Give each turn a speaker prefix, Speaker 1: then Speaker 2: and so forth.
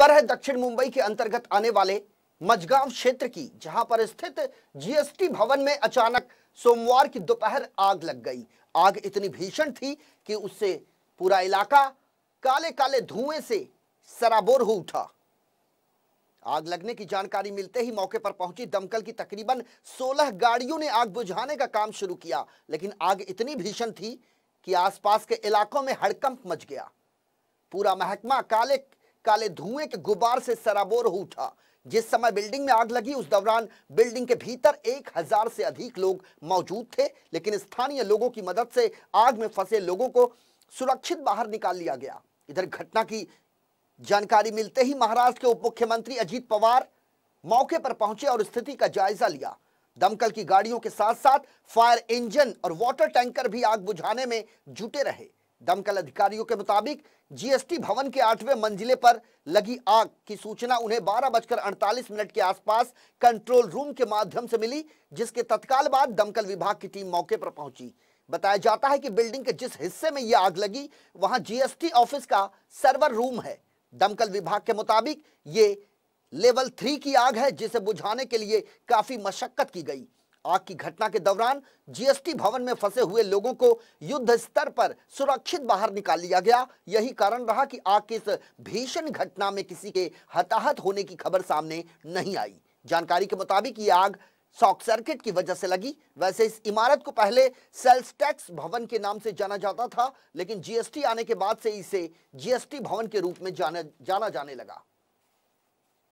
Speaker 1: खबर है दक्षिण मुंबई के अंतर्गत आने वाले मजगांव क्षेत्र की जहां पर स्थित जीएसटी भवन में अचानक सोमवार की दोपहर आग लग गई आग इतनी भीषण थी कि उससे पूरा इलाका काले काले धुएं से सराबोर हो उठा आग लगने की जानकारी मिलते ही मौके पर पहुंची दमकल की तकरीबन 16 गाड़ियों ने आग बुझाने का काम शुरू किया लेकिन आग इतनी भीषण थी कि आसपास के इलाकों में हड़कंप मच गया पूरा महकमा काले काले धुएं के गुबार से सराबोर हो उठा जिस समय बिल्डिंग में आग लगी उस दौरान बिल्डिंग के भीतर एक हजार से अधिक लोग मौजूद थे लेकिन स्थानीय लोगों की मदद से आग में फंसे लोगों को सुरक्षित बाहर निकाल लिया गया इधर घटना की जानकारी मिलते ही महाराष्ट्र के उप मुख्यमंत्री अजीत पवार मौके पर पहुंचे और स्थिति का जायजा लिया दमकल की गाड़ियों के साथ साथ फायर इंजन और वाटर टैंकर भी आग बुझाने में जुटे रहे दमकल अधिकारियों के मुताबिक जीएसटी भवन के आठवें मंजिले पर लगी आग की सूचना उन्हें बारह बजकर अड़तालीस मिनट के आसपास कंट्रोल रूम के माध्यम से मिली जिसके तत्काल बाद दमकल विभाग की टीम मौके पर पहुंची बताया जाता है कि बिल्डिंग के जिस हिस्से में यह आग लगी वहां जीएसटी ऑफिस का सर्वर रूम है दमकल विभाग के मुताबिक ये लेवल थ्री की आग है जिसे बुझाने के लिए काफी मशक्कत की गई आग की घटना के दौरान जीएसटी भवन में फंसे हुए लोगों को युद्ध स्तर पर सुरक्षित बाहर निकाल लिया गया यही कारण रहा कि आग की इस भीषण घटना में किसी के हताहत होने की खबर सामने नहीं आई जानकारी के मुताबिक ये आग शॉर्ट सर्किट की वजह से लगी वैसे इस इमारत को पहले सेल्स टैक्स भवन के नाम से जाना जाता था लेकिन जीएसटी आने के बाद से इसे जीएसटी भवन के रूप में जाना जाना जाने लगा